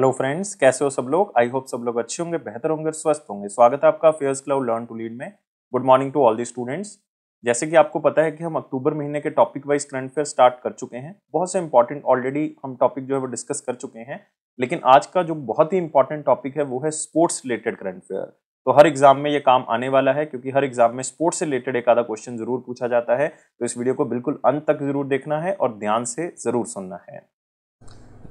Hello friends कैसे हो सब लोग आई होप सब लोग अच्छे होंगे बेहतर होंगे स्वस्थ होंगे स्वागत है आपका Affairs Cloud learn to lead में good morning to all the students जैसे कि आपको पता है कि हम अक्टूबर महीने के topic wise current affair start कर चुके हैं बहुत से इंपॉर्टेंट ऑलरेडी हम टॉपिक जो है वो डिस्कस कर चुके हैं लेकिन आज का जो बहुत ही इंपॉर्टेंट टॉपिक है वो है स्पोर्ट्स रिलेटेड करंट अफेयर तो हर एग्जाम में ये काम आने वाला है क्योंकि हर एग्जाम में स्पोर्ट्स से रिलेटेड एक आधा क्वेश्चन जरूर पूछा जाता है तो इस वीडियो को बिल्कुल अंत तक जरूर देखना है और ध्यान से जरूर सुनना है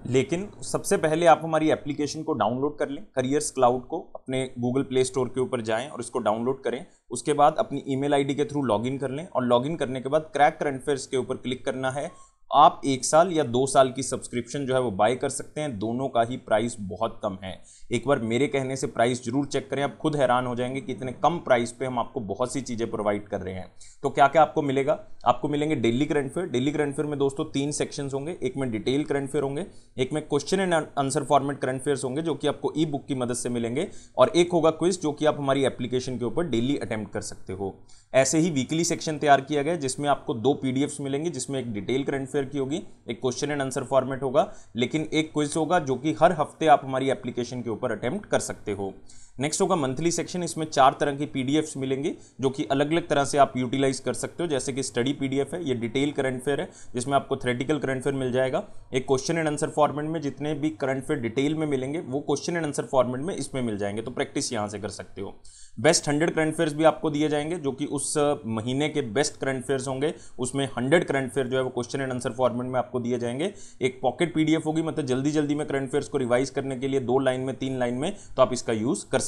लेकिन सबसे पहले आप हमारी एप्लीकेशन को डाउनलोड कर लें करियर्स क्लाउड को अपने गूगल प्ले स्टोर के ऊपर जाएं और इसको डाउनलोड करें उसके बाद अपनी ईमेल आईडी के थ्रू लॉगिन कर लें और लॉगिन करने के बाद क्रैक करंट अफेयर्स के ऊपर क्लिक करना है आप एक साल या दो साल की सब्सक्रिप्शन जो है वो बाय कर सकते हैं दोनों का ही प्राइस बहुत कम है एक बार मेरे कहने से प्राइस जरूर चेक करें आप खुद हैरान हो जाएंगे कि इतने कम प्राइस पे हम आपको बहुत सी चीज़ें प्रोवाइड कर रहे हैं तो क्या क्या आपको मिलेगा आपको मिलेंगे daily current affair daily current affair में दोस्तों तीन सेक्शंस होंगे एक में डिटेल करंट फेयर होंगे एक में question and answer format current affairs होंगे जो कि आपको ई बुक की मदद से मिलेंगे और एक होगा क्विज जो कि आप हमारी एप्लीकेशन के ऊपर डेली अटैम्प्ट कर सकते हो ऐसे ही वीकली सेक्शन तैयार किया गया जिसमें आपको दो पी मिलेंगे जिसमें एक डिटेल करंट अफेयर की होगी एक क्वेश्चन एंड आंसर फॉर्मेट होगा लेकिन एक क्विज होगा जो कि हर हफ्ते आप हमारी एप्लीकेशन के ऊपर अटैम्प्ट कर सकते हो नेक्स्ट होगा मंथली सेक्शन इसमें चार तरह की पीडीएफ्स मिलेंगी जो कि अलग अलग तरह से आप यूटिलाइज कर सकते हो जैसे कि स्टडी पीडीएफ है ये डिटेल करंट फेयर है जिसमें आपको थ्रेटिकल करंट फेयर मिल जाएगा एक क्वेश्चन एंड आंसर फॉर्मेट में जितने भी करंट फेयर डिटेल में मिलेंगे वो क्वेश्चन एंड आंसर फॉर्मेट में इसमें मिल जाएंगे तो प्रैक्टिस यहाँ से कर सकते हो बेस्ट हंड्रेड करंट फेयर भी आपको दिए जाएंगे जो कि उस महीने के बेस्ट करंट फेयर होंगे उसमें हंड्रेड करंट फेयर जो है वो क्वेश्चन एंड आंसर फॉर्मेट में आपको दिए जाएंगे एक पॉकेट पीडीएफ होगी मतलब जल्दी जल्दी में करंट फेयर को रिवाइज करने के लिए दो लाइन में तीन लाइन में तो आप इसका यूज़ कर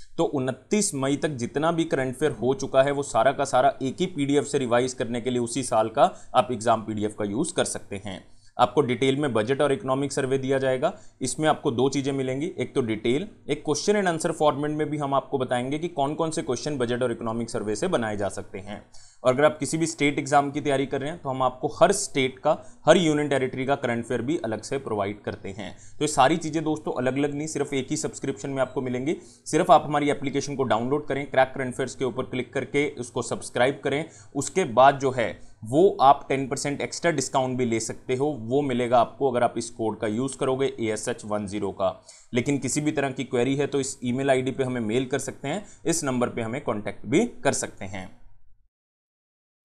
तो 29 मई तक जितना भी करंट अफेयर हो चुका है वो सारा का सारा एक ही पीडीएफ से रिवाइज करने के लिए उसी साल का आप एग्जाम पीडीएफ का यूज़ कर सकते हैं आपको डिटेल में बजट और इकोनॉमिक सर्वे दिया जाएगा इसमें आपको दो चीज़ें मिलेंगी एक तो डिटेल एक क्वेश्चन एंड आंसर फॉर्मेट में भी हम आपको बताएंगे कि कौन कौन से क्वेश्चन बजट और इकोनॉमिक सर्वे से बनाए जा सकते हैं और अगर आप किसी भी स्टेट एग्जाम की तैयारी कर रहे हैं तो हम आपको हर स्टेट का हर यूनियन टेरिटरी का करंट अफेयर भी अलग से प्रोवाइड करते हैं तो ये सारी चीज़ें दोस्तों अलग अलग नहीं सिर्फ एक ही सब्सक्रिप्शन में आपको मिलेंगी सिर्फ आप हमारी एप्लीकेशन को डाउनलोड करें क्रैक करंट अफेयर्स के ऊपर क्लिक करके उसको सब्सक्राइब करें उसके बाद जो है वो आप 10% परसेंट एक्स्ट्रा डिस्काउंट भी ले सकते हो वो मिलेगा आपको अगर आप इस कोड का यूज़ करोगे A S H one zero का लेकिन किसी भी तरह की क्वेरी है तो इस ईमेल आईडी पे हमें मेल कर सकते हैं इस नंबर पे हमें कांटेक्ट भी कर सकते हैं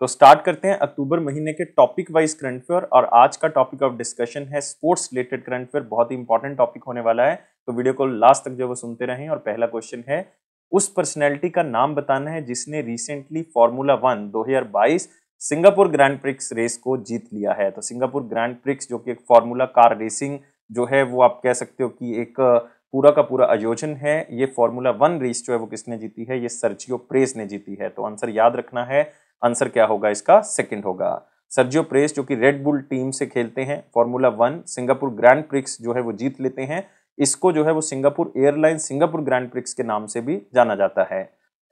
तो स्टार्ट करते हैं अक्टूबर महीने के टॉपिक वाइज करंट अफेयर और आज का टॉपिक ऑफ डिस्कशन है स्पोर्ट्स रिलेटेड करंट अफेयर बहुत ही इंपॉर्टेंट टॉपिक होने वाला है तो वीडियो को लास्ट तक जो वो सुनते रहें और पहला क्वेश्चन है उस पर्सनैलिटी का नाम बताना है जिसने रिसेंटली फॉर्मूला वन दो सिंगापुर ग्रैंड प्रिक्स रेस को जीत लिया है तो सिंगापुर ग्रैंड प्रिक्स जो कि एक फॉर्मूला कार रेसिंग जो है वो आप कह सकते हो कि एक पूरा का पूरा आयोजन है ये फॉर्मूला वन रेस जो है वो किसने जीती है ये सर्जियो प्रेस ने जीती है तो आंसर याद रखना है आंसर क्या होगा इसका सेकंड होगा सर्जियो प्रेस जो कि रेड बुल टीम से खेलते हैं Formula One Singapore Grand Prix जो है वो जीत लेते हैं इसको जो है वो Singapore Airline Singapore Grand Prix के नाम से भी जाना जाता है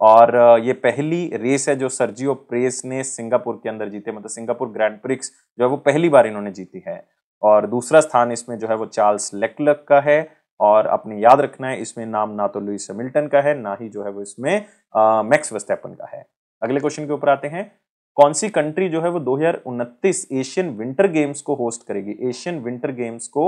और ये पहली रेस है जो सर्जियो प्रेस ने सिंगापुर के अंदर जीते मतलब सिंगापुर ग्रैंड प्रिक्स जो है वो पहली बार इन्होंने जीती है और दूसरा स्थान इसमें जो है वो चार्ल्स लेकलक का है और अपने याद रखना है इसमें नाम ना तो लुइस हमिल्टन का है ना ही जो है वो इसमें मैक्स वस्टैपन का है अगले क्वेश्चन के ऊपर आते हैं कौन सी कंट्री जो है वो दो एशियन विंटर गेम्स को होस्ट करेगी एशियन विंटर गेम्स को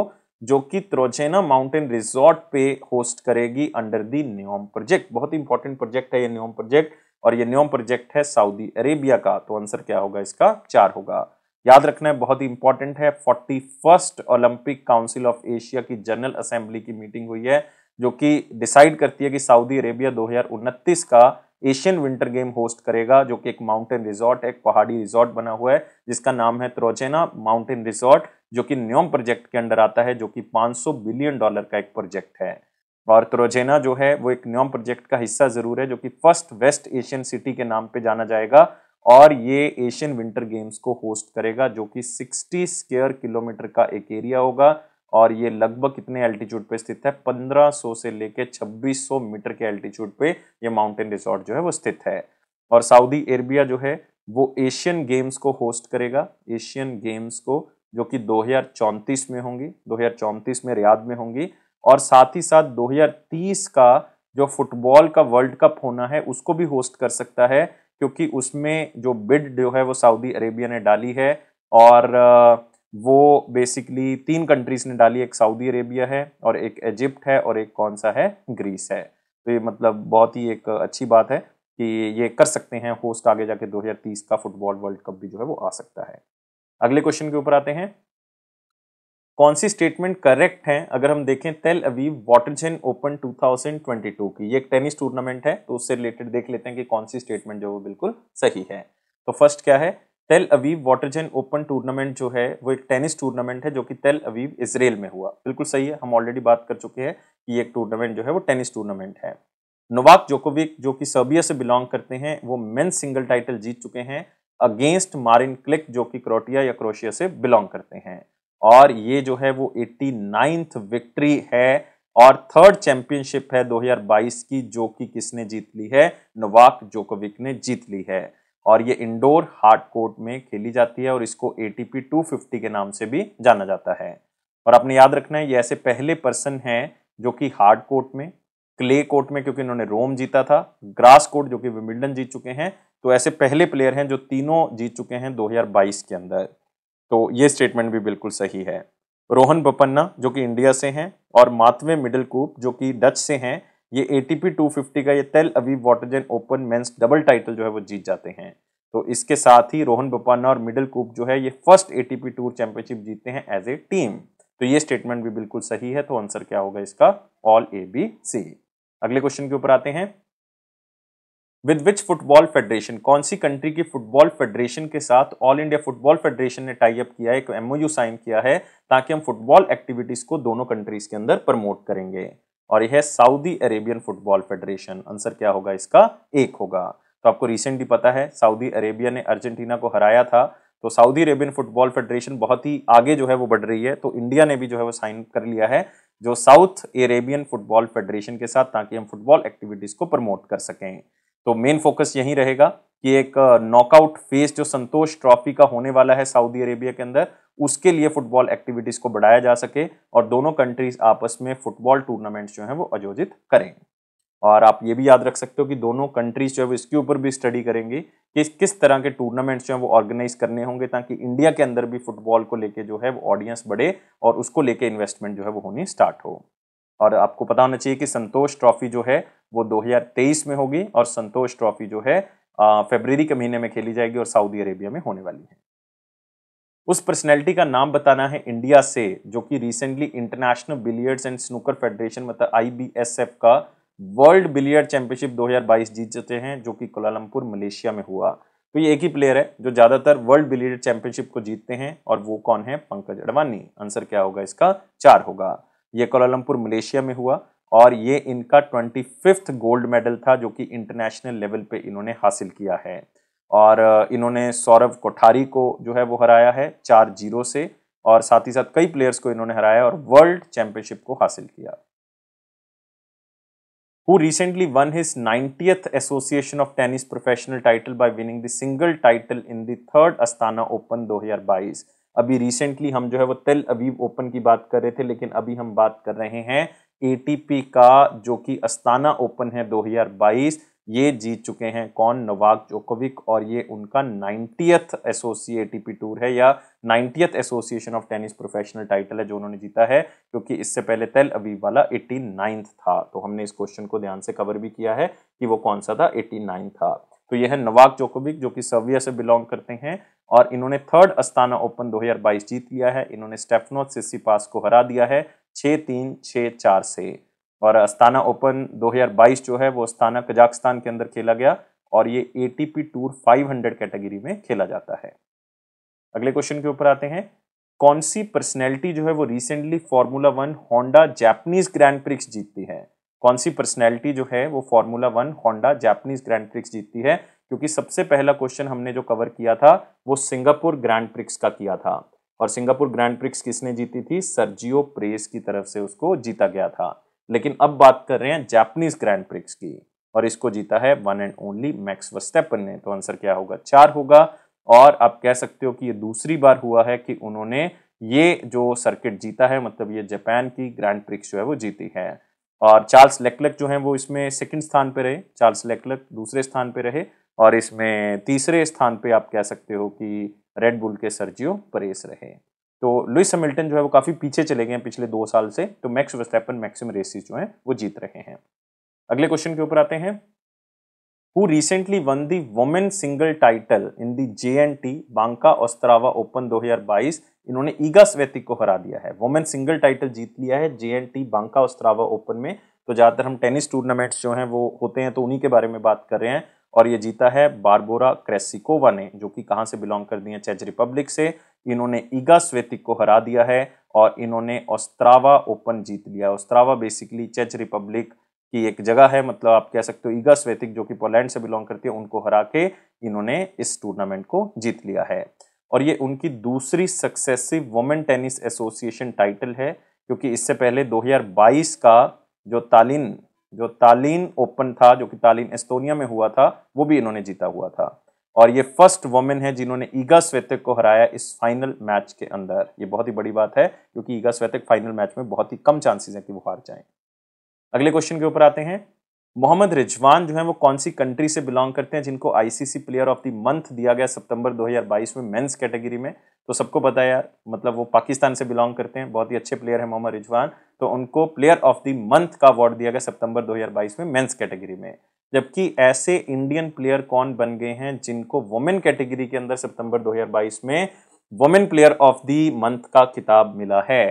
जो कि त्रोजेना माउंटेन रिजॉर्ट पे होस्ट करेगी अंडर दी न्योम प्रोजेक्ट बहुत ही इंपॉर्टेंट प्रोजेक्ट है ये न्योम प्रोजेक्ट और ये न्योम प्रोजेक्ट है सऊदी अरेबिया का तो आंसर क्या होगा इसका चार होगा याद रखना है बहुत ही इंपॉर्टेंट है forty first Olympic Council of Asia की जनरल असेंबली की मीटिंग हुई है जो कि डिसाइड करती है कि सऊदी अरेबिया दो का एशियन विंटर गेम होस्ट करेगा जो कि एक माउंटेन रिजॉर्ट एक पहाड़ी रिजॉर्ट बना हुआ है जिसका नाम है त्रोचेना माउंटेन रिजॉर्ट जो कि न्योम प्रोजेक्ट के अंडर आता है जो कि 500 बिलियन डॉलर का एक प्रोजेक्ट है और त्रोजेना जो है वो एक न्योम प्रोजेक्ट का हिस्सा जरूर है जो कि फर्स्ट वेस्ट एशियन सिटी के नाम पर जाना जाएगा और ये एशियन विंटर गेम्स को होस्ट करेगा जो कि सिक्सटी स्क्वेयर किलोमीटर का एक एरिया होगा और ये लगभग कितने एल्टीट्यूड पे स्थित है 1500 से लेकर 2600 मीटर के एल्टीट्यूड पे ये माउंटेन रिसोर्ट जो है वो स्थित है और सऊदी अरेबिया जो है वो एशियन गेम्स को होस्ट करेगा एशियन गेम्स को जो कि दो में होंगी दो में रियाद में होंगी और साथ ही साथ 2030 का जो फुटबॉल का वर्ल्ड कप होना है उसको भी होस्ट कर सकता है क्योंकि उसमें जो बिड जो है वो सऊदी अरेबिया ने डाली है और वो बेसिकली तीन कंट्रीज ने डाली एक सऊदी अरेबिया है और एक इजिप्ट है और एक कौन सा है ग्रीस है तो ये मतलब बहुत ही एक अच्छी बात है कि ये कर सकते हैं होस्ट आगे जाके 2030 का फुटबॉल वर्ल्ड कप भी जो है वो आ सकता है अगले क्वेश्चन के ऊपर आते हैं कौन सी स्टेटमेंट करेक्ट है अगर हम देखें तेल अवीव वाटरजन ओपन 2022 की ये एक टेनिस टूर्नामेंट है तो उससे रिलेटेड देख लेते हैं कि कौन सी स्टेटमेंट जो वो बिल्कुल सही है तो फर्स्ट क्या है तेल अवीव वाटरजेन ओपन टूर्नामेंट जो है वो एक टेनिस टूर्नामेंट है जो कि तेल अवीव इसराइल में हुआ बिल्कुल सही है हम ऑलरेडी बात कर चुके हैं कि एक टूर्नामेंट जो है वो टेनिस टूर्नामेंट है नोवाक जोकोविक जो कि सर्बिया से बिलोंग करते हैं वो मेन सिंगल टाइटल जीत चुके हैं अगेंस्ट मारिन क्लिक जो कि क्रोटिया या क्रोशिया से बिलोंग करते हैं और ये जो है वो एट्टी नाइन्थ विक्ट्री है और थर्ड चैंपियनशिप है 2022 की जो कि किसने जीत ली है नोवाक जोकोविक ने जीत ली है और ये इंडोर हार्ड कोर्ट में खेली जाती है और इसको ए 250 के नाम से भी जाना जाता है और आपने याद रखना है ये ऐसे पहले पर्सन हैं जो कि हार्ड कोर्ट में क्ले कोर्ट में क्योंकि इन्होंने रोम जीता था ग्रास कोर्ट जो कि विमिल्डन जीत चुके हैं तो ऐसे पहले प्लेयर हैं जो तीनों जीत चुके हैं 2022 के अंदर तो ये स्टेटमेंट भी बिल्कुल सही है रोहन बपन्ना जो कि इंडिया से हैं और मातवे मिडल कूप जो कि डच से हैं ये A T P two fifty का ये Tel Aviv Watergen Open men's double title जो है वो जीत जाते हैं तो इसके साथ ही रोहन बपाना और मिडल कूप जो है ये first A T P tour championship जीतते हैं एज ए टीम तो ये स्टेटमेंट भी बिल्कुल सही है तो आंसर क्या होगा इसका ऑल ए बी सी अगले क्वेश्चन के ऊपर आते हैं विद विच फुटबॉल फेडरेशन कौन सी कंट्री की फुटबॉल फेडरेशन के साथ ऑल इंडिया फुटबॉल फेडरेशन ने टाई अप किया है एक एमओयू साइन किया है ताकि हम फुटबॉल एक्टिविटीज को दोनों कंट्रीज के अंदर प्रमोट करेंगे और यह Saudi Arabian Football Federation answer क्या होगा इसका एक होगा तो आपको रिसेंटली पता है सऊदी अरेबिया ने अर्जेंटीना को हराया था तो सऊदी अरेबियन फुटबॉल फेडरेशन बहुत ही आगे जो है वो बढ़ रही है तो इंडिया ने भी जो है वो साइन कर लिया है जो साउथ अरेबियन फुटबॉल फेडरेशन के साथ ताकि हम फुटबॉल एक्टिविटीज़ को प्रमोट कर सकें तो मेन फोकस यही रहेगा कि एक नॉकआउट फेज जो संतोष ट्रॉफी का होने वाला है सऊदी अरेबिया के अंदर उसके लिए फुटबॉल एक्टिविटीज़ को बढ़ाया जा सके और दोनों कंट्रीज आपस में फुटबॉल टूर्नामेंट्स जो हैं वो आयोजित करें और आप ये भी याद रख सकते हो कि दोनों कंट्रीज जो है वो इसके ऊपर भी स्टडी करेंगे कि किस तरह के टूर्नामेंट्स जो हैं वो ऑर्गेनाइज करने होंगे ताकि इंडिया के अंदर भी फुटबॉल को लेके जो है वो ऑडियंस बढ़े और उसको लेके इन्वेस्टमेंट जो है वो होनी स्टार्ट हो और आपको पता होना चाहिए कि संतोष ट्रॉफी जो है वो 2023 में होगी और संतोष ट्रॉफी जो है फेबररी के महीने में खेली जाएगी और सऊदी अरेबिया में होने वाली है उस पर्सनैलिटी का नाम बताना है इंडिया से जो कि recently International Billiards and Snooker Federation मतलब आई का वर्ल्ड बिलियर्ड चैंपियनशिप 2022 जीत चुके हैं जो कि कोलालमपुर मलेशिया में हुआ तो ये एक ही प्लेयर है जो ज़्यादातर वर्ल्ड बिलियर्ड चैंपियनशिप को जीतते हैं और वो कौन है पंकज अडवाणी आंसर क्या होगा इसका चार होगा ये कोलालमपुर मलेशिया में हुआ और ये इनका ट्वेंटी फिफ्थ गोल्ड मेडल था जो कि इंटरनेशनल लेवल पे इन्होंने हासिल किया है और इन्होंने सौरभ कोठारी को जो है वो हराया है चार जीरो से और साथ ही साथ कई प्लेयर्स को इन्होंने हराया और वर्ल्ड चैंपियनशिप को हासिल किया who recently won his 90th Association of Tennis Professional title by winning the title in दर्ड अस्थाना ओपन दो Open 2022. अभी रिसेंटली हम जो है वो तेल अबीब ओपन की बात कर रहे थे लेकिन अभी हम बात कर रहे हैं एटीपी का जो कि अस्ताना ओपन है 2022 ये जीत चुके हैं कौन नवाक जोकोविक और ये उनका नाइन्टियथ एसोसी टीपी टूर है या ninetieth Association of Tennis Professional title है जो उन्होंने जीता है क्योंकि इससे पहले तेल अबीब वाला एटी था तो हमने इस क्वेश्चन को ध्यान से कवर भी किया है कि वो कौन सा था एटी था तो यह है नवाक जोकोविक जो कि सर्विया से बिलोंग करते हैं और इन्होंने थर्ड अस्ताना ओपन 2022 जीत लिया है इन्होंने स्टेफनो सिस्सी पास को हरा दिया है छः तीन छः चार से और अस्ताना ओपन 2022 जो है वो अस्ताना कजाकिस्तान के अंदर खेला गया और ये ए टूर फाइव कैटेगरी में खेला जाता है अगले क्वेश्चन के ऊपर आते हैं कौन सी पर्सनैलिटी जो है वो recently Formula One Honda Japanese Grand Prix जीतती है कौन सी पर्सनैलिटी जो है वो Formula One Honda Japanese Grand Prix जीतती है क्योंकि सबसे पहला क्वेश्चन हमने जो कवर किया था वो सिंगापुर ग्रैंड प्रिक्स का किया था और सिंगापुर ग्रैंड प्रिक्स किसने जीती थी सर्जियो प्रेस की तरफ से उसको जीता गया था लेकिन अब बात कर रहे हैं जापानीज ग्रैंड प्रिक्स की और इसको जीता है one and only Max Verstappen ने तो आंसर क्या होगा चार होगा और आप कह सकते हो कि ये दूसरी बार हुआ है कि उन्होंने ये जो सर्किट जीता है मतलब ये जापान की ग्रैंड प्रिक्स जो है वो जीती है और चार्ल्स लेकलक जो हैं वो इसमें सेकंड स्थान पे रहे चार्ल्स लेकलक दूसरे स्थान पे रहे और इसमें तीसरे स्थान पे आप कह सकते हो कि रेड बुल के सर्जियो परेस रहे तो लुइस हेमिल्टन जो है वो काफ़ी पीछे चले गए हैं पिछले दो साल से तो मैक्स वेस्टेपन मैक्सिम रेसिस जो हैं वो जीत रहे हैं अगले क्वेश्चन के ऊपर आते हैं who recently won the women single title in the JNT Banka Ostrava Open 2022 इन्होंने ईगा स्वेतिक को हरा दिया है वुमेन सिंगल टाइटल जीत लिया है टी बांका ओस्त्रावा ओपन में तो ज़्यादातर हम टेनिस टूर्नामेंट्स जो हैं वो होते हैं तो उन्हीं के बारे में बात कर रहे हैं और ये जीता है बारबोरा क्रेसिकोवा ने जो कि कहाँ से बिलोंग कर दी है चेज रिपब्लिक से इन्होंने ईगा स्वेतिक को हरा दिया है और इन्होंने ओस्त्रावा ओपन जीत लिया ओस्त्रावा बेसिकली चेज रिपब्लिक की एक जगह है मतलब आप कह सकते हो ईगा स्वेतिक जो कि पोलैंड से बिलोंग करती है उनको हरा के इन्होंने इस टूर्नामेंट को जीत लिया है और ये उनकी दूसरी successive Women Tennis Association title है क्योंकि इससे पहले 2022 का जो तालिन जो तालिन ओपन था जो कि तालिन एस्तोनिया में हुआ था वो भी इन्होंने जीता हुआ था और ये फर्स्ट वुमेन है जिन्होंने ईगा स्वेतक को हराया इस फाइनल मैच के अंदर ये बहुत ही बड़ी बात है क्योंकि ईगा स्वेतक फाइनल मैच में बहुत ही कम चांसेस हैं कि वो हार जाएं अगले क्वेश्चन के ऊपर आते हैं मोहम्मद रिजवान जो है वो कौन सी कंट्री से बिलोंग करते हैं जिनको ICC player of the month दिया गया सितंबर 2022 में मेंस कैटेगरी में तो सबको पता यार मतलब वो पाकिस्तान से बिलोंग करते हैं बहुत ही अच्छे प्लेयर हैं मोहम्मद रिजवान तो उनको प्लेयर ऑफ द मंथ का अवार्ड दिया गया सितंबर 2022 में मेंस कैटेगरी में जबकि ऐसे इंडियन प्लेयर कौन बन गए हैं जिनको वुमेन कैटेगरी के अंदर सितंबर 2022 में women player of the month का किताब मिला है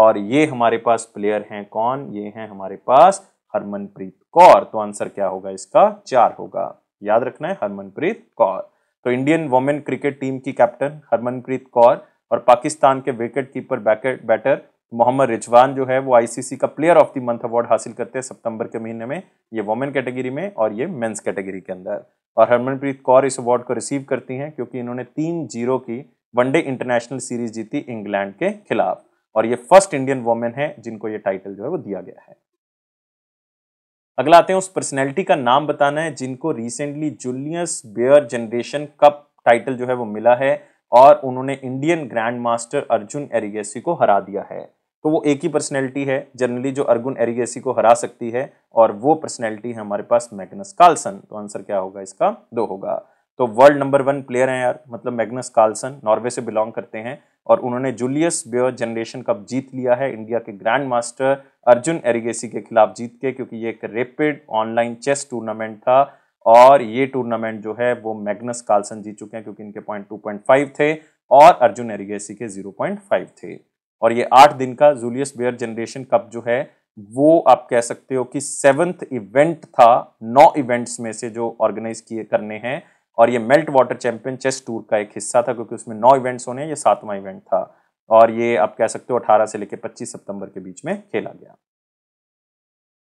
और ये हमारे पास प्लेयर हैं कौन ये हैं हमारे पास हरमनप्रीत कौर तो आंसर क्या होगा इसका चार होगा याद रखना है हरमनप्रीत कौर तो इंडियन वुमेन क्रिकेट टीम की कैप्टन हरमनप्रीत कौर और पाकिस्तान के wicket keeper batter Mohammad Rizwan जो है वो आईसीसी का player of the month award हासिल करते हैं सितंबर के महीने में ये वुमेन कैटेगरी में और ये मेंस कैटेगरी के अंदर और हरमनप्रीत कौर इस अवार्ड को रिसीव करती हैं क्योंकि इन्होंने तीन जीरो की वनडे इंटरनेशनल सीरीज जीती इंग्लैंड के खिलाफ और ये फर्स्ट इंडियन वोमेन है जिनको ये टाइटल जो है वो दिया गया है अगला आते हैं उस पर्सनैलिटी का नाम बताना है जिनको recently Julius Baer generation Cup title जो है वो मिला है और उन्होंने Indian grandmaster Arjun Erigaisi को हरा दिया है तो वो एक ही पर्सनैलिटी है जनरली जो अर्जुन एरिगेसी को हरा सकती है और वो पर्सनैलिटी है हमारे पास मैग्नस कार्लसन तो आंसर क्या होगा इसका दो होगा तो वर्ल्ड नंबर वन प्लेयर हैं यार मतलब मैग्नस कार्लसन नॉर्वे से बिलोंग करते हैं और उन्होंने जूलियस बेयर जनरेशन कप जीत लिया है इंडिया के ग्रैंड मास्टर अर्जुन एरिगेसी के खिलाफ जीत के क्योंकि ये एक रेपिड ऑनलाइन चेस टूर्नामेंट था और ये टूर्नामेंट जो है वो मैग्नस कार्लसन जीत चुके हैं क्योंकि इनके पॉइंट टू पॉइंट फाइव थे और अर्जुन एरिगेसी के जीरो पॉइंट फाइव थे और ये आठ दिन का जूलियस बेयर जनरेशन कप जो है वो आप कह सकते हो कि सेवन्थ इवेंट था नौ इवेंट्स में से जो ऑर्गेनाइज किए करने हैं और ये Meltwater champion chess tour का एक हिस्सा था क्योंकि उसमें नौ इवेंट्स होने ये सातवां इवेंट था और ये आप कह सकते हो 18 से लेकर 25 सितंबर के बीच में खेला गया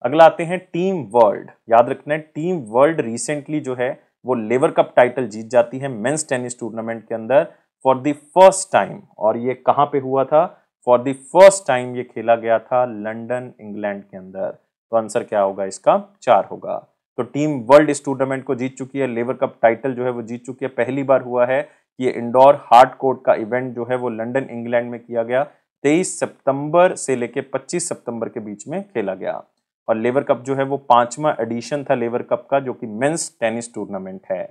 अगला आते हैं टीम वर्ल्ड याद रखना है टीम वर्ल्ड रिसेंटली जो है वो लेवर कप टाइटल जीत जाती है मेंस टेनिस टूर्नामेंट के अंदर फॉर द फर्स्ट टाइम और ये कहाँ पे हुआ था फॉर द फर्स्ट टाइम ये खेला गया था लंदन इंग्लैंड के अंदर तो आंसर क्या होगा इसका चार होगा तो टीम वर्ल्ड इस टूर्नामेंट को जीत चुकी है लेवर कप टाइटल जो है वो जीत चुकी है पहली बार हुआ है कि ये इंडोर हार्ड कोर्ट का इवेंट जो है वो लंदन इंग्लैंड में किया गया 23 सितंबर से लेकर 25 सितंबर के बीच में खेला गया और लेवर कप जो है वो पांचवा एडिशन था लेवर कप का जो कि मेन्स टेनिस टूर्नामेंट है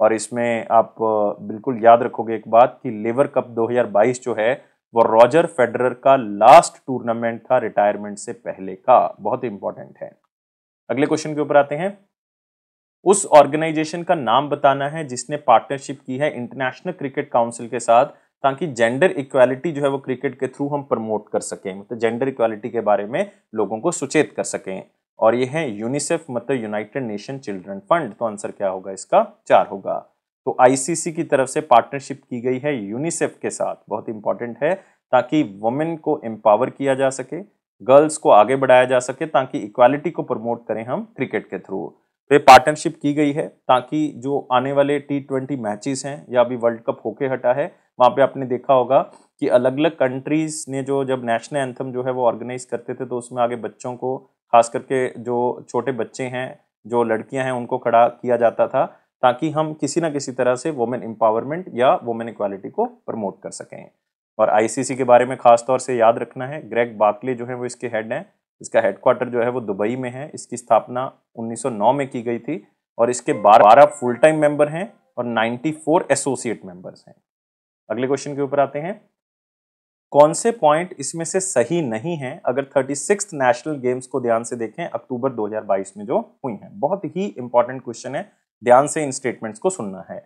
और इसमें आप बिल्कुल याद रखोगे एक बात कि लेवर कप 2022 जो है वो रॉजर फेडरर का लास्ट टूर्नामेंट था रिटायरमेंट से पहले का बहुत इंपॉर्टेंट है अगले क्वेश्चन के ऊपर आते हैं उस ऑर्गेनाइजेशन का नाम बताना है जिसने पार्टनरशिप की है इंटरनेशनल क्रिकेट काउंसिल के साथ ताकि जेंडर इक्वालिटी जो है वो क्रिकेट के थ्रू हम प्रमोट कर सकें मतलब जेंडर इक्वालिटी के बारे में लोगों को सुचेत कर सकें और ये है यूनिसेफ मतलब यूनाइटेड नेशन चिल्ड्रन फंड तो आंसर क्या होगा इसका चार होगा तो आईसीसी की तरफ से पार्टनरशिप की गई है यूनिसेफ के साथ बहुत इंपॉर्टेंट है ताकि वुमेन को एम्पावर किया जा सके गर्ल्स को आगे बढ़ाया जा सके ताकि इक्वालिटी को प्रमोट करें हम क्रिकेट के थ्रू तो ये पार्टनरशिप की गई है ताकि जो आने वाले टी ट्वेंटी मैचेस हैं या अभी वर्ल्ड कप होके हटा है वहाँ पे आपने देखा होगा कि अलग अलग कंट्रीज़ ने जो जब नेशनल एंथम जो है वो ऑर्गेनाइज करते थे तो उसमें आगे बच्चों को खास करके जो छोटे बच्चे हैं जो लड़कियां हैं उनको खड़ा किया जाता था ताकि हम किसी ना किसी तरह से वुमेन एम्पावरमेंट या वुमेन इक्वालिटी को प्रमोट कर सकें और आईसीसी के बारे में खास तौर से याद रखना है ग्रेग बाकले जो है वो इसके हेड हैं इसका हेडक्वार्टर जो है वो दुबई में है इसकी स्थापना 1909 में की गई थी और इसके बारह फुल टाइम मेंबर हैं और 94 एसोसिएट मेंबर्स हैं अगले क्वेश्चन के ऊपर आते हैं कौन से पॉइंट इसमें से सही नहीं है अगर थर्टी सिक्स नेशनल गेम्स को ध्यान से देखें अक्टूबर 2022 में जो हुई हैं बहुत ही इंपॉर्टेंट क्वेश्चन है ध्यान से इन स्टेटमेंट्स को सुनना है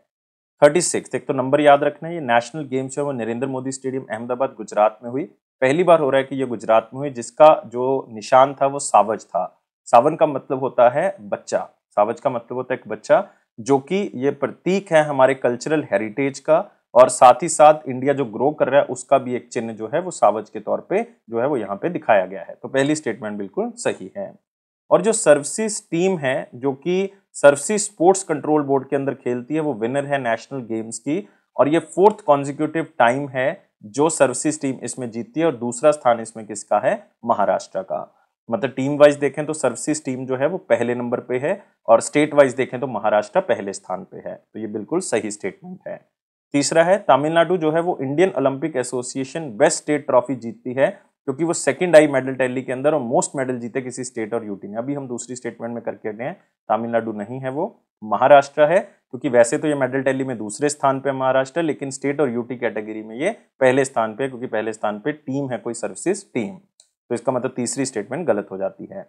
थर्टी सिक्स एक तो नंबर याद रखना है ये नेशनल गेम्स जो है वो नरेंद्र मोदी स्टेडियम अहमदाबाद गुजरात में हुई पहली बार हो रहा है कि ये गुजरात में हुई जिसका जो निशान था वो सावज था सावन का मतलब होता है बच्चा सावज का मतलब होता है एक बच्चा जो कि ये प्रतीक है हमारे कल्चरल हेरिटेज का और साथ ही साथ इंडिया जो ग्रो कर रहा है उसका भी एक चिन्ह जो है वो सावज के तौर पे जो है वो यहाँ पे दिखाया गया है तो पहली स्टेटमेंट बिल्कुल सही है और जो सर्विस टीम है जो कि सर्विस स्पोर्ट्स कंट्रोल बोर्ड के अंदर खेलती है वो विनर है नेशनल गेम्स की और ये फोर्थ कॉन्जिक्यूटिव टाइम है जो सर्विसेज टीम इसमें जीतती है और दूसरा स्थान इसमें किसका है महाराष्ट्र का मतलब टीम वाइज देखें तो सर्विसेज टीम जो है वो पहले नंबर पे है और स्टेट वाइज देखें तो महाराष्ट्र पहले स्थान पे है तो ये बिल्कुल सही स्टेटमेंट है तीसरा है तमिलनाडु जो है वो Indian Olympic Association best state trophy जीतती है क्योंकि वो सेकंड आई मेडल टैली के अंदर और मोस्ट मेडल जीते किसी स्टेट और यूटी ने अभी हम दूसरी स्टेटमेंट में करके गए हैं तमिलनाडु नहीं है वो महाराष्ट्र है क्योंकि वैसे तो ये मेडल टैली में दूसरे स्थान पे महाराष्ट्र लेकिन स्टेट और यूटी कैटेगरी में ये पहले स्थान पे क्योंकि पहले स्थान पे टीम है कोई सर्विसेज टीम तो इसका मतलब तीसरी स्टेटमेंट गलत हो जाती है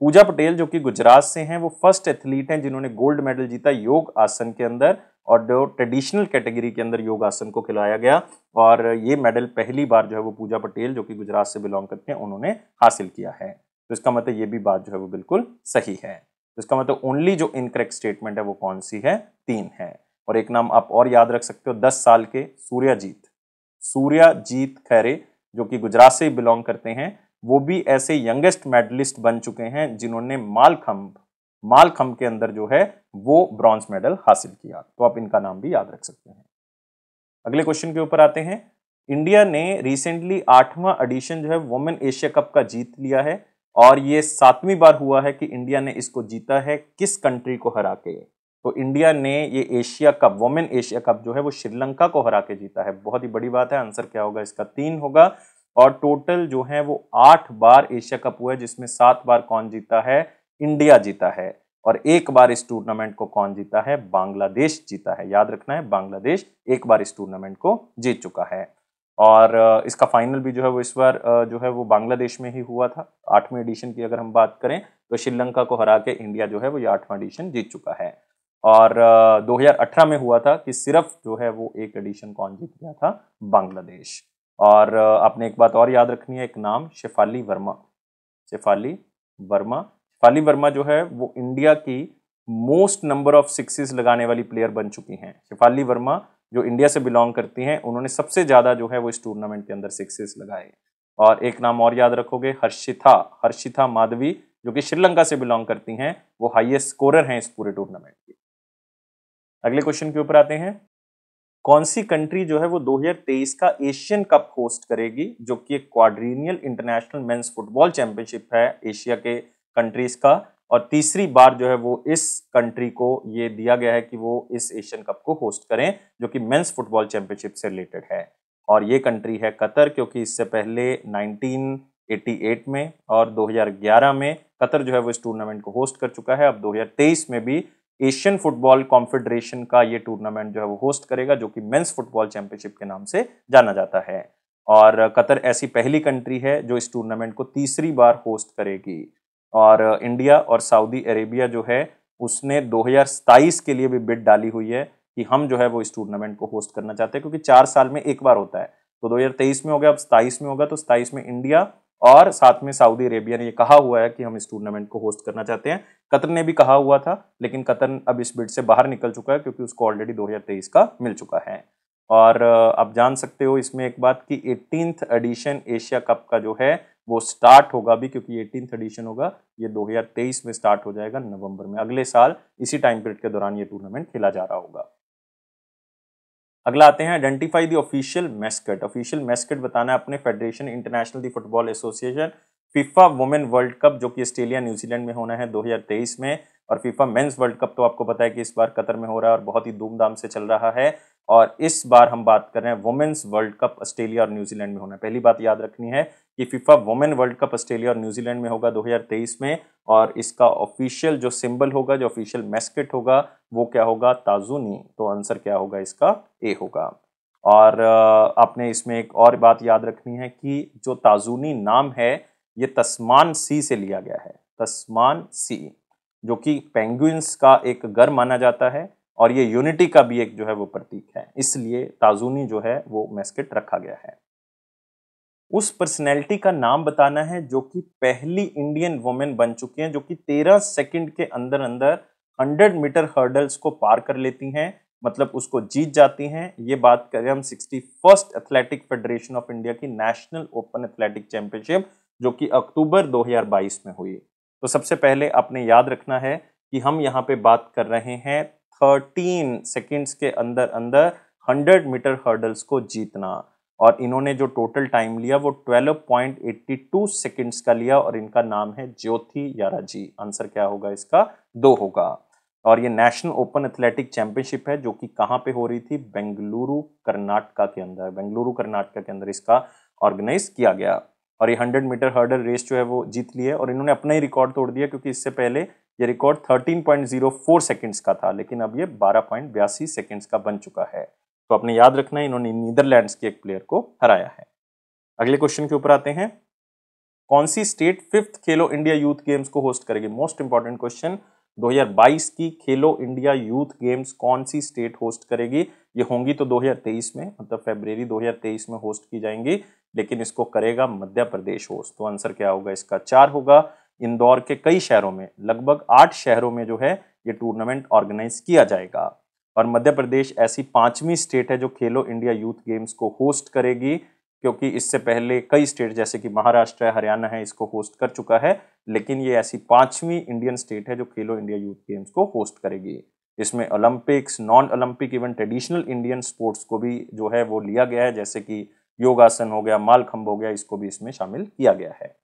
पूजा पटेल जो कि गुजरात से हैं वो फर्स्ट एथलीट हैं जिन्होंने गोल्ड मेडल जीता योग आसन के अंदर और जो ट्रेडिशनल कैटेगरी के अंदर योग आसन को खिलाया गया और ये मेडल पहली बार जो है वो पूजा पटेल जो कि गुजरात से बिलोंग करते हैं उन्होंने हासिल किया है तो इसका मतलब ये भी बात जो है वो बिल्कुल सही है तो इसका मतलब ओनली जो इनकरेक्ट स्टेटमेंट है वो कौन सी है तीन है और एक नाम आप और याद रख सकते हो दस साल के सूर्याजीत सूर्याजीत खैरे जो कि गुजरात से बिलोंग करते हैं वो भी ऐसे यंगेस्ट मेडलिस्ट बन चुके हैं जिन्होंने मालखम्ब मालखम्ब के अंदर जो है वो ब्रॉन्ज मेडल हासिल किया तो आप इनका नाम भी याद रख सकते हैं अगले क्वेश्चन के ऊपर आते हैं इंडिया ने रिसेंटली आठवां एडिशन जो है वुमेन एशिया कप का जीत लिया है और ये सातवीं बार हुआ है कि इंडिया ने इसको जीता है किस कंट्री को हरा के तो इंडिया ने ये Asia cup women Asia cup जो है वो श्रीलंका को हरा के जीता है बहुत ही बड़ी बात है आंसर क्या होगा इसका तीन होगा और टोटल जो है वो आठ बार एशिया कप हुआ है जिसमें सात बार कौन जीता है इंडिया जीता है और एक बार इस टूर्नामेंट को कौन जीता है बांग्लादेश जीता है याद रखना है बांग्लादेश एक बार इस टूर्नामेंट को जीत चुका है और इसका फाइनल भी जो है वो इस बार जो है वो बांग्लादेश में ही हुआ था आठवें एडिशन की अगर हम बात करें तो श्रीलंका को हरा के इंडिया जो है वो ये आठवां एडिशन जीत चुका है और 2018 में हुआ था कि सिर्फ जो है वो एक एडिशन कौन जीत गया था बांग्लादेश और आपने एक बात और याद रखनी है एक नाम शेफाली वर्मा शेफाली वर्मा शेफाली वर्मा जो है वो इंडिया की मोस्ट नंबर ऑफ सिक्सेस लगाने वाली प्लेयर बन चुकी हैं शेफाली वर्मा जो इंडिया से बिलोंग करती हैं उन्होंने सबसे ज़्यादा जो है वो इस टूर्नामेंट के अंदर सिक्सेस लगाए और एक नाम और याद रखोगे हर्षिता हर्षिता माधवी जो कि श्रीलंका से बिलोंग करती हैं वो हाईएस्ट स्कोरर हैं इस पूरे टूर्नामेंट के अगले क्वेश्चन के ऊपर आते हैं कौन सी कंट्री जो है वो 2023 का एशियन कप होस्ट करेगी जो कि एक quadrennial international men's football championship है एशिया के कंट्रीज का और तीसरी बार जो है वो इस कंट्री को ये दिया गया है कि वो इस एशियन कप को होस्ट करें जो कि मेंस फुटबॉल चैंपियनशिप से रिलेटेड है और ये कंट्री है कतर क्योंकि इससे पहले 1988 में और 2011 में कतर जो है वो इस टूर्नामेंट को होस्ट कर चुका है अब 2023 में भी एशियन फुटबॉल कॉन्फेडरेशन का ये टूर्नामेंट जो है वो होस्ट करेगा जो कि मेंस फुटबॉल चैंपियनशिप के नाम से जाना जाता है और कतर ऐसी पहली कंट्री है जो इस टूर्नामेंट को तीसरी बार होस्ट करेगी और इंडिया और सऊदी अरेबिया जो है उसने दो के लिए भी बिट डाली हुई है कि हम जो है वो इस टूर्नामेंट को होस्ट करना चाहते हैं क्योंकि चार साल में एक बार होता है तो 2023 में हो गया अब सताईस में होगा तो सताईस में इंडिया और साथ में सऊदी अरेबिया ने यह कहा हुआ है कि हम इस टूर्नामेंट को होस्ट करना चाहते हैं कतर ने भी कहा हुआ था लेकिन कतर अब इस बिड से बाहर निकल चुका है क्योंकि उसको ऑलरेडी दो का मिल चुका है और आप जान सकते हो इसमें एक बात कि एटीन एडिशन एशिया कप का जो है वो स्टार्ट होगा भी क्योंकि एटीन एडिशन होगा ये 2023 में स्टार्ट हो जाएगा नवंबर में अगले साल इसी टाइम पीरियड के दौरान ये टूर्नामेंट खेला जा रहा होगा अगला आते हैं identify the official official mascot official mascot बताना है अपने federation international the football association FIFA women world cup जो कि ऑस्ट्रेलिया न्यूजीलैंड में होना है 2023 में और फीफा मेंस वर्ल्ड कप तो आपको पता है कि इस बार कतर में हो रहा है और बहुत ही धूमधाम से चल रहा है और इस बार हम बात कर रहे हैं वुमेन्स वर्ल्ड कप ऑस्ट्रेलिया और न्यूजीलैंड में होना पहली बात याद रखनी है कि FIFA women world cup Australia और न्यूजीलैंड में होगा 2023 में और इसका ऑफिशियल जो सिंबल होगा जो ऑफिशियल मैस्केट होगा वो क्या होगा ताजुनी तो आंसर क्या होगा इसका ए होगा और आपने इसमें एक और बात याद रखनी है कि जो ताजुनी नाम है ये तस्मान सी से लिया गया है तस्मान सी जो कि पेंगुइंस का एक घर माना जाता है और ये यूनिटी का भी एक जो है वो प्रतीक है इसलिए ताजुनी जो है वो मैस्किट रखा गया है उस पर्सनैलिटी का नाम बताना है जो कि पहली इंडियन वुमेन बन चुकी हैं जो कि तेरह सेकंड के अंदर अंदर हंड्रेड मीटर हर्डल्स को पार कर लेती हैं मतलब उसको जीत जाती हैं ये बात करें हम sixty first athletic federation of India की नेशनल ओपन एथलेटिक चैंपियनशिप जो कि अक्टूबर 2022 में हुई तो सबसे पहले आपने याद रखना है कि हम यहाँ पे बात कर रहे हैं थर्टीन सेकेंड्स के अंदर अंदर हंड्रेड मीटर हर्डल्स को जीतना और इन्होंने जो टोटल टाइम लिया वो 12.82 सेकेंड्स का लिया और इनका नाम है ज्योति यारा जी आंसर क्या होगा इसका दो होगा और ये नेशनल ओपन एथलेटिक चैंपियनशिप है जो कि कहाँ पे हो रही थी बेंगलुरु कर्नाटका के अंदर बेंगलुरु कर्नाटका के अंदर इसका ऑर्गेनाइज किया गया और ये हंड्रेड मीटर हर्डल रेस जो है वो जीत ली है और इन्होंने अपना ही रिकॉर्ड तोड़ दिया क्योंकि इससे पहले ये record thirteen point zero four seconds का था लेकिन अब ये बारह पॉइंट बयासी सेकेंड्स का बन चुका है तो आपने याद रखना है इन्होंने नीदरलैंड्स के एक प्लेयर को हराया है अगले क्वेश्चन के ऊपर आते हैं कौन सी state fifth Khelo India youth games को होस्ट करेगी मोस्ट इंपॉर्टेंट क्वेश्चन 2022 की खेलो इंडिया यूथ गेम्स कौन सी स्टेट होस्ट करेगी ये होंगी तो 2023 में मतलब फेबर 2023 में होस्ट की जाएंगी लेकिन इसको करेगा मध्य प्रदेश होस्ट तो आंसर क्या होगा इसका चार होगा इंदौर के कई शहरों में लगभग आठ शहरों में जो है ये टूर्नामेंट ऑर्गेनाइज किया जाएगा और मध्य प्रदेश ऐसी पांचवी स्टेट है जो खेलो इंडिया यूथ गेम्स को होस्ट करेगी क्योंकि इससे पहले कई स्टेट जैसे कि महाराष्ट्र है हरियाणा है इसको होस्ट कर चुका है लेकिन ये ऐसी पांचवी इंडियन स्टेट है जो खेलो इंडिया यूथ गेम्स को होस्ट करेगी इसमें Olympics non Olympic even traditional Indian sports को भी जो है वो लिया गया है जैसे कि योगासन हो गया मालखंब हो गया इसको भी इसमें शामिल किया गया है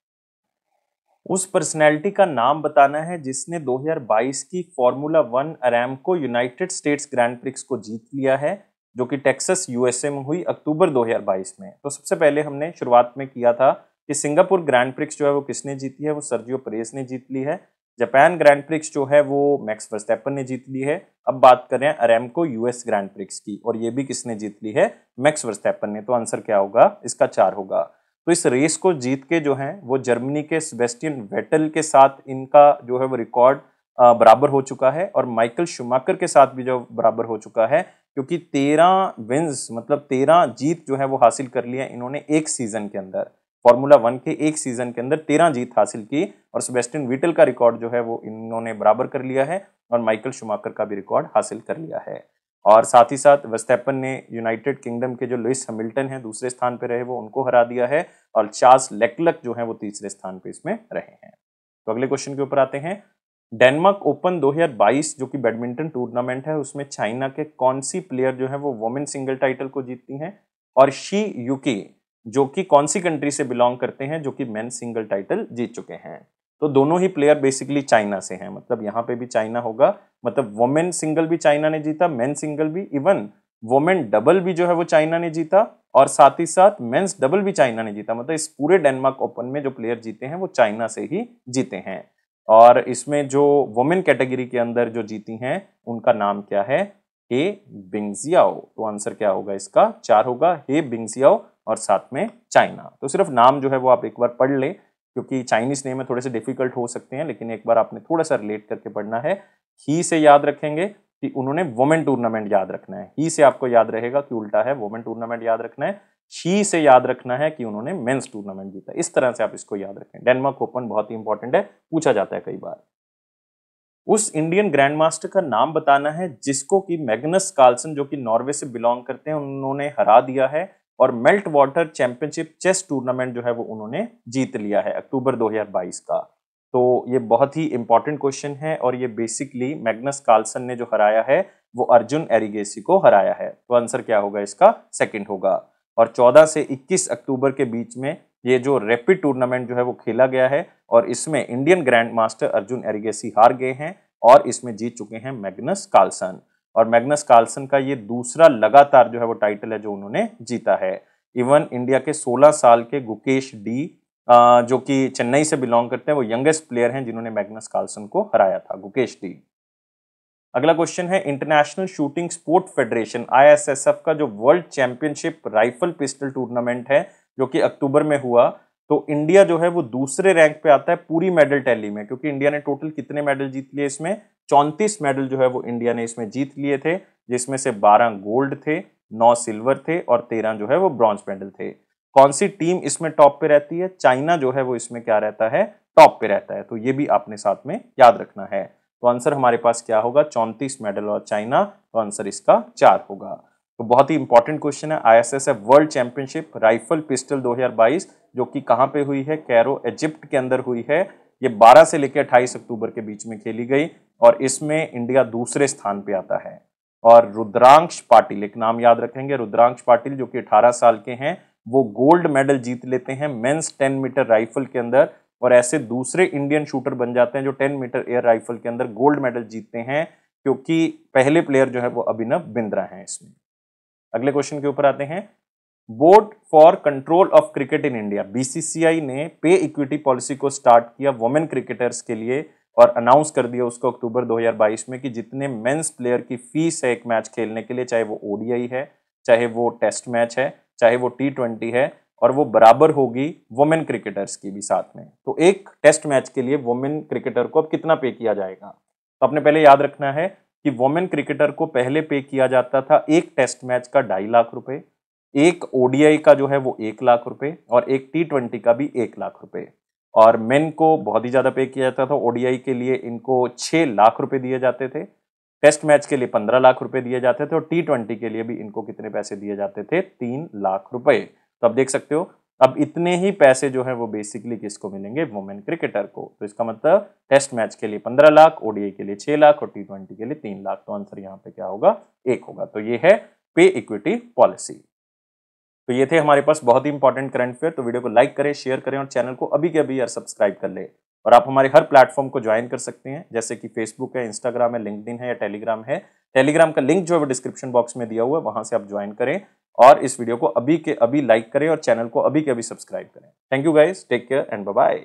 उस पर्सनैलिटी का नाम बताना है जिसने 2022 की फॉर्मूला वन अरैम को यूनाइटेड स्टेट्स ग्रैंड प्रिक्स को जीत लिया है जो कि टेक्सस यूएसए में हुई अक्टूबर 2022 में तो सबसे पहले हमने शुरुआत में किया था कि सिंगापुर ग्रैंड प्रिक्स जो है वो किसने जीती है वो सर्जियो परेस ने जीत ली है जापान ग्रैंड प्रिक्स जो है वो मैक्स वर्स्टैपन ने जीत ली है अब बात करें अरेमको यूएस ग्रैंड प्रिक्स की और ये भी किसने जीत ली है मैक्स वर्स्टैपन ने तो आंसर क्या होगा इसका चार होगा तो इस रेस को जीत के जो है वो जर्मनी के सेबेस्टियन वेटल के साथ इनका जो है वो रिकॉर्ड बराबर हो चुका है और माइकल शुमाकर के साथ भी जो बराबर हो चुका है क्योंकि तेरह विन्स मतलब तेरह जीत जो है वो हासिल कर लिया इन्होंने एक सीजन के अंदर फॉर्मूला वन के एक सीजन के अंदर तेरह जीत हासिल की और सुबेस्टिन वीटल का रिकॉर्ड जो है वो इन्होंने बराबर कर लिया है और माइकल शुमाकर का भी रिकॉर्ड हासिल कर लिया है और साथ ही साथ वेस्टैपन ने यूनाइटेड किंगडम के जो लुइस हमिल्टन हैं दूसरे स्थान पर रहे वो उनको हरा दिया है और चार्ल्स लेकलक जो है वो तीसरे स्थान पर इसमें रहे हैं तो अगले क्वेश्चन के ऊपर आते हैं डेनमार्क ओपन 2022 जो कि बैडमिंटन टूर्नामेंट है उसमें चाइना के कौन सी प्लेयर जो है वो वुमेन सिंगल टाइटल को जीतती हैं और शी यूकी जो कि कौन सी कंट्री से बिलोंग करते हैं जो कि मेन सिंगल टाइटल जीत चुके हैं तो दोनों ही प्लेयर बेसिकली चाइना से हैं मतलब यहाँ पे भी चाइना होगा मतलब वोमेन सिंगल भी चाइना ने जीता मेन सिंगल भी इवन वोमेन डबल भी जो है वो चाइना ने जीता और साथ ही साथ मेन्स डबल भी चाइना ने जीता मतलब इस पूरे डेनमार्क ओपन में जो प्लेयर जीते हैं वो चाइना से ही जीते हैं और इसमें जो वोमेन कैटेगरी के अंदर जो जीती हैं उनका नाम क्या है हे बिंगजियाओ तो आंसर क्या होगा इसका चार होगा हे बिंगजियाओ और साथ में चाइना तो सिर्फ नाम जो है वो आप एक बार पढ़ लें क्योंकि चाइनीज नेम है थोड़े से डिफिकल्ट हो सकते हैं लेकिन एक बार आपने थोड़ा सा रिलेट करके पढ़ना है ही से याद रखेंगे कि उन्होंने वोमेन टूर्नामेंट याद रखना है ही से आपको याद रहेगा कि उल्टा है वोमेन टूर्नामेंट याद रखना है शी से याद रखना है कि उन्होंने मेंस टूर्नामेंट जीता इस तरह से आप इसको याद रखें डेनमार्क ओपन बहुत ही इंपॉर्टेंट है पूछा जाता है कई बार उस इंडियन ग्रैंड मास्टर का नाम बताना है जिसको कि मैग्नस कार्लसन जो कि नॉर्वे से बिलोंग करते हैं उन्होंने हरा दिया है और Meltwater championship chess tournament जो है वो उन्होंने जीत लिया है अक्टूबर 2022 का तो ये बहुत ही इंपॉर्टेंट क्वेश्चन है और ये बेसिकली मैग्नस कार्लसन ने जो हराया है वो अर्जुन एरिगेसी को हराया है तो आंसर क्या होगा इसका सेकेंड होगा और 14 से 21 अक्टूबर के बीच में ये जो रैपिड टूर्नामेंट जो है वो खेला गया है और इसमें Indian grandmaster Arjun Erigaisi हार गए हैं और इसमें जीत चुके हैं मैग्नस कार्लसन और मैग्नस कार्लसन का ये दूसरा लगातार जो है वो टाइटल है जो उन्होंने जीता है इवन इंडिया के 16 साल के गुकेश डी जो कि चेन्नई से बिलोंग करते हैं वो यंगेस्ट प्लेयर हैं जिन्होंने मैग्नस कार्लसन को हराया था गुकेश डी अगला क्वेश्चन है international shooting sport federation ISSF का जो world championship rifle pistol tournament है जो कि अक्टूबर में हुआ तो इंडिया जो है वो दूसरे रैंक पे आता है पूरी मेडल टैली में क्योंकि इंडिया ने टोटल कितने मेडल जीत लिए इसमें चौंतीस मेडल जो है वो इंडिया ने इसमें जीत लिए थे जिसमें से बारह गोल्ड थे नौ सिल्वर थे और तेरह जो है वो ब्रॉन्ज मेडल थे कौन सी टीम इसमें टॉप पे रहती है चाइना जो है वो इसमें क्या रहता है टॉप पे रहता है तो ये भी आपने साथ में याद रखना है तो आंसर हमारे पास क्या होगा चौंतीस मेडल और चाइना तो आंसर इसका चार होगा तो बहुत ही इंपॉर्टेंट क्वेश्चन है ISSF world championship rifle pistol 2022 जो कि कहाँ पे हुई है कैरो इजिप्ट के अंदर हुई है ये 12 से लेकर 28 अक्टूबर के बीच में खेली गई और इसमें इंडिया दूसरे स्थान पे आता है और रुद्रांश पाटिल एक नाम याद रखेंगे रुद्रांश पाटिल जो कि अठारह साल के हैं वो गोल्ड मेडल जीत लेते हैं मेन्स टेन मीटर राइफल के अंदर और ऐसे दूसरे इंडियन शूटर बन जाते हैं जो टेन मीटर एयर राइफल के अंदर गोल्ड मेडल जीतते हैं क्योंकि पहले प्लेयर जो है वो अभिनव बिंद्रा हैं इसमें अगले क्वेश्चन के ऊपर आते हैं board for control of cricket in India BCCI ने पे इक्विटी पॉलिसी को स्टार्ट किया वुमेन क्रिकेटर्स के लिए और अनाउंस कर दिया उसको अक्टूबर 2022 में कि जितने मेंस प्लेयर की फीस है एक मैच खेलने के लिए चाहे वो ओडीआई है चाहे वो टेस्ट मैच है चाहे वो टी ट्वेंटी है और वो बराबर होगी वुमेन क्रिकेटर्स की भी साथ में तो एक टेस्ट मैच के लिए वुमेन क्रिकेटर को अब कितना पे किया जाएगा तो आपने पहले याद रखना है कि वोमेन क्रिकेटर को पहले पे किया जाता था एक टेस्ट मैच का ढाई लाख रुपए एक ओडीआई का जो है वो एक लाख रुपए और एक टी ट्वेंटी का भी एक लाख रुपए और मेन को बहुत ही ज़्यादा पे किया जाता था ओडीआई के लिए इनको छः लाख रुपए दिए जाते थे टेस्ट मैच के लिए पंद्रह लाख रुपए दिए जाते थे और टी ट्वेंटी के लिए भी इनको कितने पैसे दिए जाते थे तीन लाख रुपए तो आप देख सकते हो अब इतने ही पैसे जो है वो बेसिकली किसको मिलेंगे वुमेन क्रिकेटर को तो इसका मतलब टेस्ट मैच के लिए पंद्रह लाख ओडीए के लिए छह लाख और टी ट्वेंटी के लिए तीन लाख तो आंसर यहाँ पे क्या होगा एक होगा तो ये है पे इक्विटी पॉलिसी तो ये थे हमारे पास बहुत ही इंपॉर्टेंट करंट अफेयर तो वीडियो को लाइक करें शेयर करें और चैनल को अभी के अभी यार सब्सक्राइब कर ले और आप हमारे हर प्लेटफॉर्म को ज्वाइन कर सकते हैं जैसे कि फेसबुक है इंस्टाग्राम है लिंकड है या टेलीग्राम है टेलीग्राम का लिंक जो है वो डिस्क्रिप्शन बॉक्स में दिया हुआ है वहां से आप ज्वाइन करें और इस वीडियो को अभी के अभी लाइक करें और चैनल को अभी के अभी सब्सक्राइब करें thank you guys take care and bye